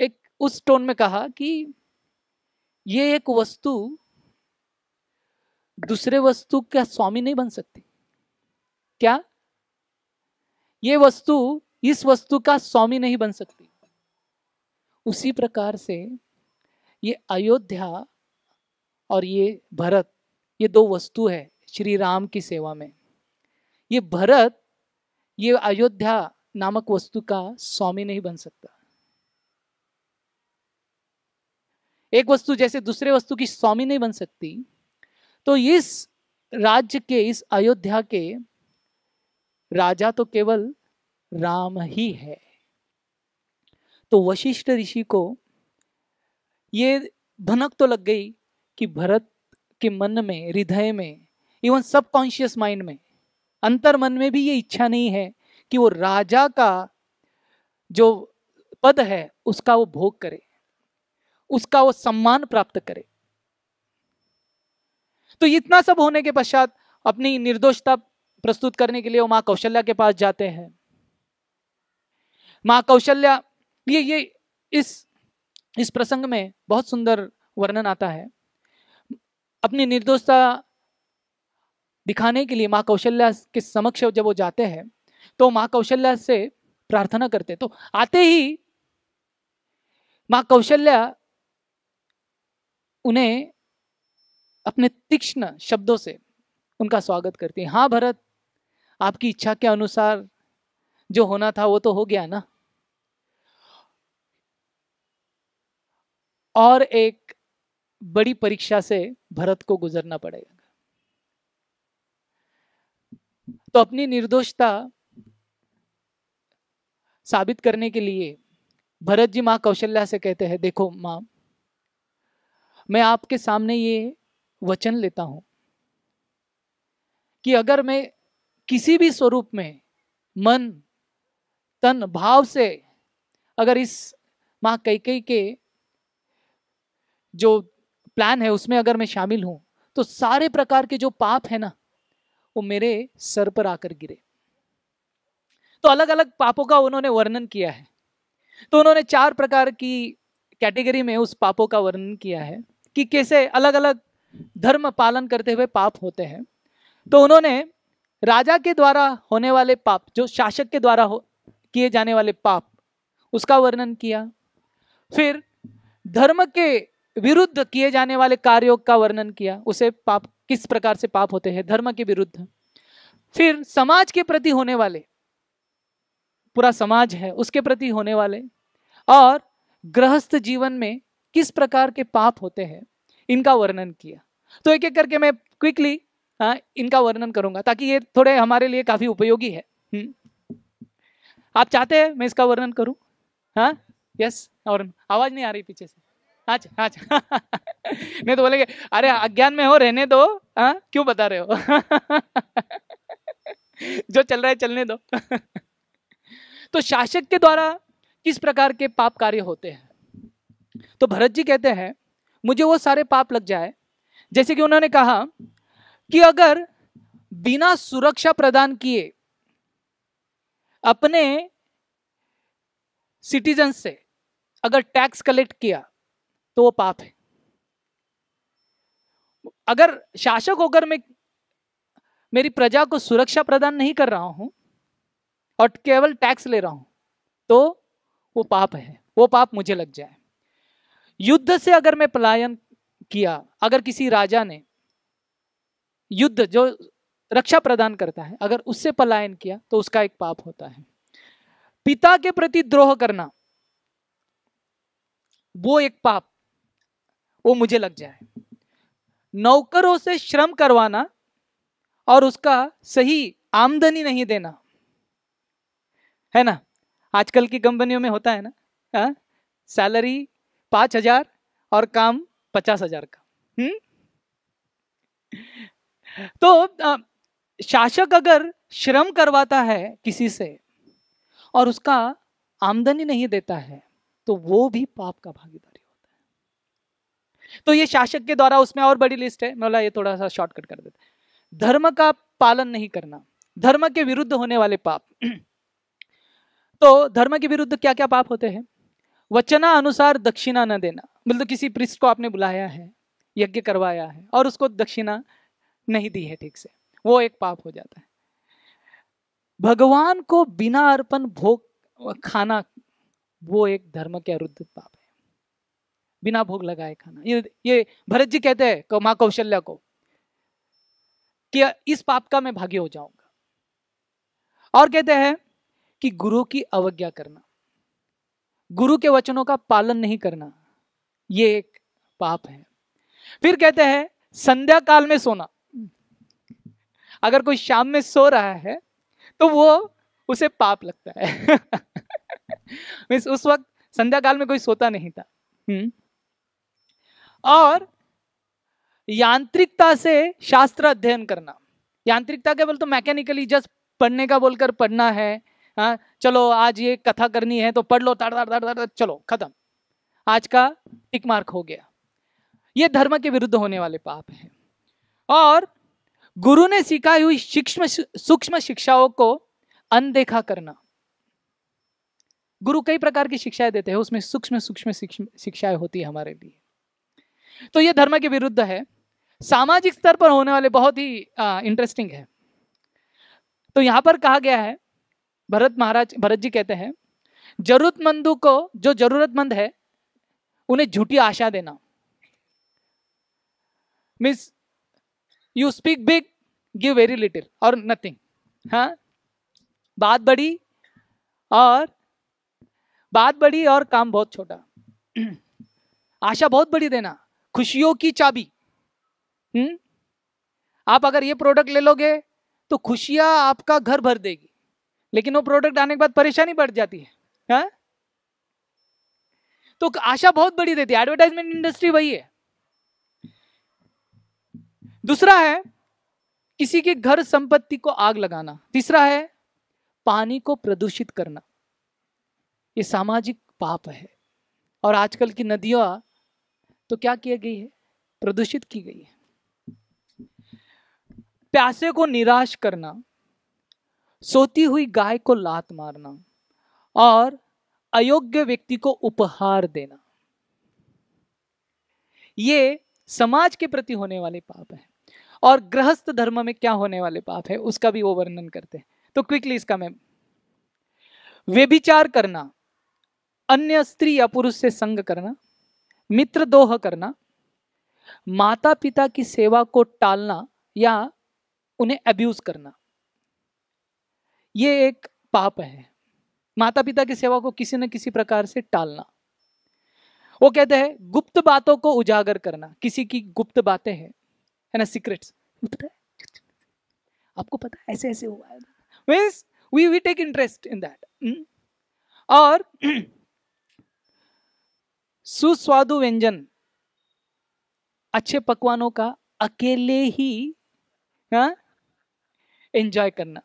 एक उस टोन में कहा कि ये एक वस्तु दूसरे वस्तु का स्वामी नहीं बन सकती क्या ये वस्तु इस वस्तु का स्वामी नहीं बन सकती उसी प्रकार से ये अयोध्या और ये भरत ये दो वस्तु है श्री राम की सेवा में ये भरत ये अयोध्या नामक वस्तु का स्वामी नहीं बन सकता एक वस्तु जैसे दूसरे वस्तु की स्वामी नहीं बन सकती तो इस राज्य के इस अयोध्या के राजा तो केवल राम ही है तो वशिष्ठ ऋषि को ये भनक तो लग गई कि भरत के मन में हृदय में इवन सबकॉन्शियस माइंड में अंतर मन में भी ये इच्छा नहीं है कि वो राजा का जो पद है उसका वो भोग करे उसका वो सम्मान प्राप्त करे तो इतना सब होने के पश्चात अपनी निर्दोषता प्रस्तुत करने के लिए वो माँ कौशल्या के पास जाते हैं माँ कौशल्या ये ये इस इस प्रसंग में बहुत सुंदर वर्णन आता है अपनी निर्दोषता दिखाने के लिए माँ कौशल्या के समक्ष जब वो जाते हैं तो माँ कौशल्या से प्रार्थना करते तो आते ही माँ कौशल्या उन्हें अपने तीक्ष्ण शब्दों से उनका स्वागत करती हाँ भरत आपकी इच्छा के अनुसार जो होना था वो तो हो गया ना और एक बड़ी परीक्षा से भरत को गुजरना पड़ेगा तो अपनी निर्दोषता साबित करने के लिए भरत जी मां कौशल्या से कहते हैं देखो मां मैं आपके सामने ये वचन लेता हूं कि अगर मैं किसी भी स्वरूप में मन तन भाव से अगर इस माँ कैकई के जो प्लान है उसमें अगर मैं शामिल हूँ तो सारे प्रकार के जो पाप है ना वो मेरे सर पर आकर गिरे तो अलग अलग पापों का उन्होंने वर्णन किया है तो उन्होंने चार प्रकार की कैटेगरी में उस पापों का वर्णन किया है कि कैसे अलग अलग धर्म पालन करते हुए पाप होते हैं तो उन्होंने राजा के द्वारा होने वाले पाप जो शासक के द्वारा किए जाने वाले पाप उसका वर्णन किया फिर धर्म के विरुद्ध किए जाने वाले कार्यों का वर्णन किया उसे पाप किस प्रकार से पाप होते हैं धर्म के विरुद्ध फिर समाज के प्रति होने वाले पूरा समाज है उसके प्रति होने वाले और गृहस्थ जीवन में किस प्रकार के पाप होते हैं इनका वर्णन किया तो एक एक करके मैं क्विकली हाँ, इनका वर्णन करूंगा ताकि ये थोड़े हमारे लिए काफी उपयोगी है हम्म। आप चाहते हैं मैं इसका वर्णन करूं हाँ यस और आवाज नहीं आ रही पीछे से अच्छा अच्छा नहीं तो बोलेंगे अरे अज्ञान में हो रहने दो हाँ क्यों बता रहे हो जो चल रहा है चलने दो तो शासक के द्वारा किस प्रकार के पाप कार्य होते हैं तो भरत जी कहते हैं मुझे वो सारे पाप लग जाए जैसे कि उन्होंने कहा कि अगर बिना सुरक्षा प्रदान किए अपने सिटीजन से अगर टैक्स कलेक्ट किया तो वो पाप है अगर शासक होकर मैं मेरी प्रजा को सुरक्षा प्रदान नहीं कर रहा हूं और केवल टैक्स ले रहा हूं तो वो पाप है वो पाप मुझे लग जाए युद्ध से अगर मैं पलायन किया अगर किसी राजा ने युद्ध जो रक्षा प्रदान करता है अगर उससे पलायन किया तो उसका एक पाप होता है पिता के प्रति द्रोह करना वो एक पाप वो मुझे लग जाए नौकरों से श्रम करवाना और उसका सही आमदनी नहीं देना है ना आजकल की कंपनियों में होता है ना आ? सैलरी पांच हजार और काम पचास हजार का हम्म तो शासक अगर श्रम करवाता है किसी से और उसका आमदनी नहीं देता है तो वो भी पाप का भागीदारी होता है तो ये शासक के द्वारा उसमें और बड़ी लिस्ट है मैं ये थोड़ा सा शॉर्टकट कर देता धर्म का पालन नहीं करना धर्म के विरुद्ध होने वाले पाप तो धर्म के विरुद्ध क्या क्या पाप होते हैं वचना अनुसार दक्षिणा न देना मतलब किसी पृष्ठ को आपने बुलाया है यज्ञ करवाया है और उसको दक्षिणा नहीं दी है ठीक से वो एक पाप हो जाता है भगवान को बिना अर्पण भोग खाना वो एक धर्म के अरुद्ध पाप है बिना भोग लगाए खाना ये ये भरत जी कहते हैं माँ कौशल्या को कि इस पाप का मैं भागी हो जाऊंगा और कहते हैं कि गुरु की अवज्ञा करना गुरु के वचनों का पालन नहीं करना ये एक पाप है फिर कहते हैं संध्या काल में सोना अगर कोई शाम में सो रहा है तो वो उसे पाप लगता है मीन्स उस वक्त संध्या काल में कोई सोता नहीं था हम्म। और यांत्रिकता से शास्त्र अध्ययन करना यांत्रिकता केवल तो मैकेनिकली जस्ट पढ़ने का बोलकर पढ़ना है हाँ चलो आज ये कथा करनी है तो पढ़ लो ताड़ ताड़ तार तार, चलो खत्म आज का टिक मार्क हो गया ये धर्म के विरुद्ध होने वाले पाप हैं और गुरु ने सिखाई हुई सूक्ष्म सूक्ष्म शिक्षाओं को अनदेखा करना गुरु कई प्रकार की शिक्षाएं देते हैं उसमें सूक्ष्म सूक्ष्म शिक्षाएं होती है हमारे लिए तो यह धर्म के विरुद्ध है सामाजिक स्तर पर होने वाले बहुत ही इंटरेस्टिंग है तो यहां पर कहा गया है भरत महाराज भरत जी कहते हैं जरूरतमंदों को जो जरूरतमंद है उन्हें झूठी आशा देना means you speak big give very little और नथिंग हाँ बात बड़ी और बात बड़ी और काम बहुत छोटा आशा बहुत बड़ी देना खुशियों की चाबी हम्म आप अगर ये प्रोडक्ट ले लोगे तो खुशियाँ आपका घर भर देगी लेकिन वो प्रोडक्ट आने के बाद परेशानी बढ़ जाती है हा? तो आशा बहुत बड़ी देती है एडवर्टाइजमेंट इंडस्ट्री वही है दूसरा है किसी के घर संपत्ति को आग लगाना तीसरा है पानी को प्रदूषित करना ये सामाजिक पाप है और आजकल की नदियां तो क्या किया गई है प्रदूषित की गई है प्यासे को निराश करना सोती हुई गाय को लात मारना और अयोग्य व्यक्ति को उपहार देना ये समाज के प्रति होने वाले पाप हैं और गृहस्थ धर्म में क्या होने वाले पाप है उसका भी वो वर्णन करते हैं तो क्विकली इसका मैं व्यभिचार करना अन्य स्त्री या पुरुष से संग करना मित्र दोह करना माता पिता की सेवा को टालना या उन्हें अब्यूज करना ये एक पाप है माता पिता की सेवा को किसी न किसी प्रकार से टालना वो कहते हैं गुप्त बातों को उजागर करना किसी की गुप्त बातें हैं है ना सीक्रेट्स पता है आपको पता है ऐसे ऐसे हुआ है means we we take interest in that और सुस्वादु व्यंजन अच्छे पकवानों का अकेले ही एंजॉय हाँ, करना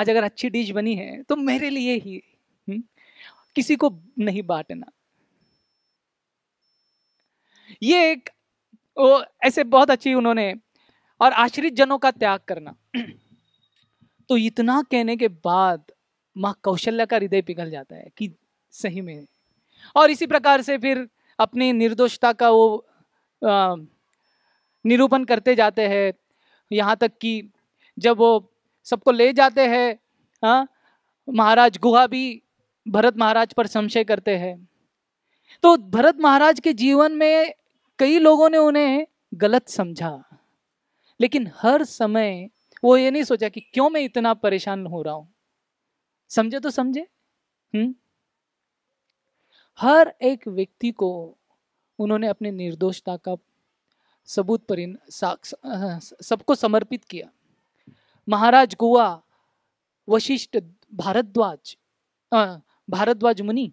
आज अगर अच्छी डिश बनी है तो मेरे लिए ही हुँ? Hmm? किसी को नहीं बांटना ये एक वो ऐसे बहुत अच्छी उन्होंने और आश्रित जनों का त्याग करना तो इतना कहने के बाद माँ कौशल्या का हृदय पिघल जाता है कि सही में और इसी प्रकार से फिर अपनी निर्दोषता का वो निरूपण करते जाते हैं यहाँ तक कि जब वो सबको ले जाते हैं हाँ, महाराज गुहा भी भरत महाराज पर संशय करते हैं तो भरत महाराज के जीवन में कई लोगों ने उन्हें गलत समझा लेकिन हर समय वो ये नहीं सोचा कि क्यों मैं इतना परेशान हो रहा हूं समझे तो समझे हम्म हर एक व्यक्ति को उन्होंने अपनी निर्दोषता का सबूत पर सबको समर्पित किया महाराज गोवा वशिष्ठ भारद्वाज भारद्वाज मुनि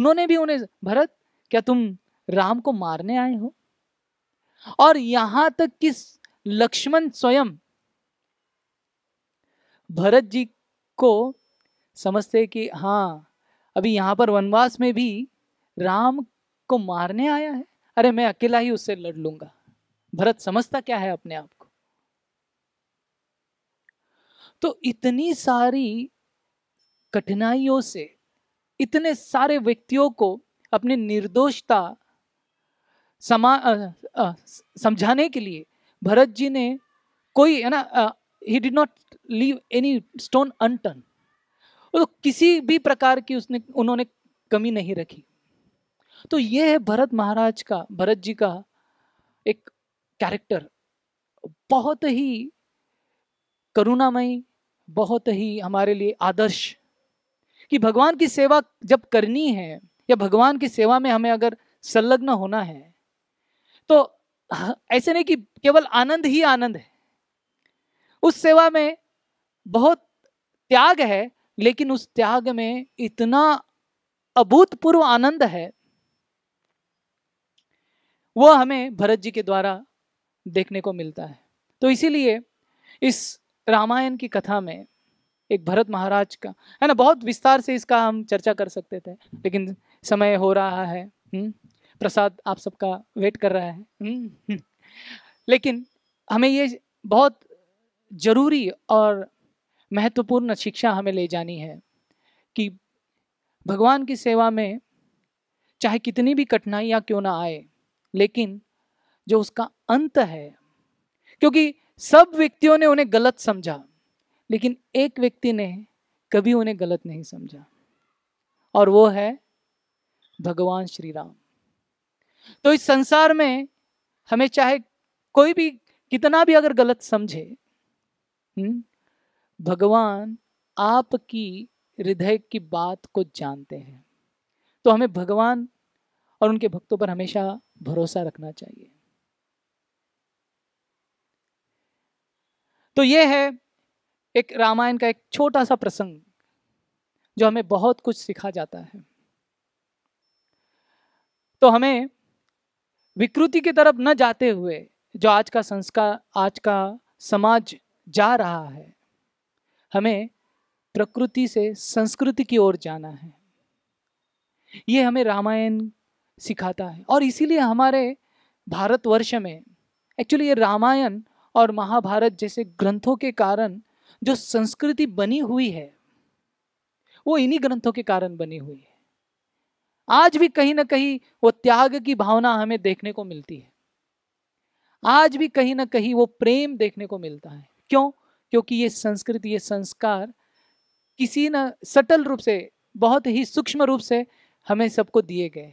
उन्होंने भी उन्हें भरत क्या तुम राम को मारने आए हो और यहां तक कि लक्ष्मण स्वयं भरत जी को समझते कि हाँ अभी यहां पर वनवास में भी राम को मारने आया है अरे मैं अकेला ही उससे लड़ लूंगा भरत समझता क्या है अपने आप को तो इतनी सारी कठिनाइयों से इतने सारे व्यक्तियों को अपनी निर्दोषता समा समझाने के लिए भरत जी ने कोई है ना ही did not leave any stone unturned तो किसी भी प्रकार की उसने उन्होंने कमी नहीं रखी तो ये है भरत महाराज का भरत जी का एक कैरेक्टर बहुत ही करुणामयी बहुत ही हमारे लिए आदर्श कि भगवान की सेवा जब करनी है या भगवान की सेवा में हमें अगर संलग्न होना है तो हाँ, ऐसे नहीं कि केवल आनंद ही आनंद है उस सेवा में बहुत त्याग है लेकिन उस त्याग में इतना अभूतपूर्व आनंद है वह हमें भरत जी के द्वारा देखने को मिलता है तो इसीलिए इस रामायण की कथा में एक भरत महाराज का है ना बहुत विस्तार से इसका हम चर्चा कर सकते थे लेकिन समय हो रहा है हुँ? हम्म। प्रसाद आप सबका वेट कर रहा है हम्म, हम्म। लेकिन हमें ये बहुत ज़रूरी और महत्वपूर्ण शिक्षा हमें ले जानी है कि भगवान की सेवा में चाहे कितनी भी कठिनाइयाँ क्यों ना आए लेकिन जो उसका अंत है क्योंकि सब व्यक्तियों ने उन्हें गलत समझा लेकिन एक व्यक्ति ने कभी उन्हें गलत नहीं समझा और वो है भगवान श्री राम तो इस संसार में हमें चाहे कोई भी कितना भी अगर गलत समझे हम्म, भगवान आपकी हृदय की बात को जानते हैं तो हमें भगवान और उनके भक्तों पर हमेशा भरोसा रखना चाहिए तो ये है एक रामायण का एक छोटा सा प्रसंग जो हमें बहुत कुछ सिखा जाता है तो हमें विकृति की तरफ न जाते हुए जो आज का संस्कार आज का समाज जा रहा है हमें प्रकृति से संस्कृति की ओर जाना है ये हमें रामायण सिखाता है और इसीलिए हमारे भारतवर्ष में एक्चुअली ये रामायण और महाभारत जैसे ग्रंथों के कारण जो संस्कृति बनी हुई है वो इन्हीं ग्रंथों के कारण बनी हुई है आज भी कहीं ना कहीं वो त्याग की भावना हमें देखने को मिलती है आज भी कहीं ना कहीं वो प्रेम देखने को मिलता है क्यों क्योंकि ये संस्कृति ये संस्कार किसी न सटल रूप से बहुत ही सूक्ष्म रूप से हमें सबको दिए गए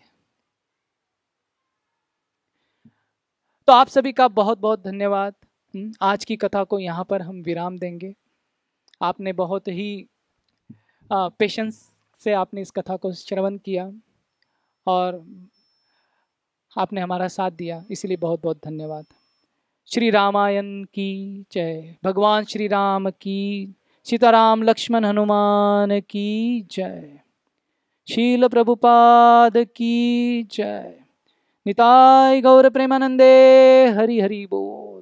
तो आप सभी का बहुत बहुत धन्यवाद हम्म, आज की कथा को यहाँ पर हम विराम देंगे आपने बहुत ही पेशेंस से आपने इस कथा को श्रवण किया और आपने हमारा साथ दिया इसलिए बहुत बहुत धन्यवाद श्री रामायण की जय भगवान श्री राम की सीताराम लक्ष्मण हनुमान की जय शील प्रभुपाद की जय निताय गौर प्रेमानंदे हरि हरि बोल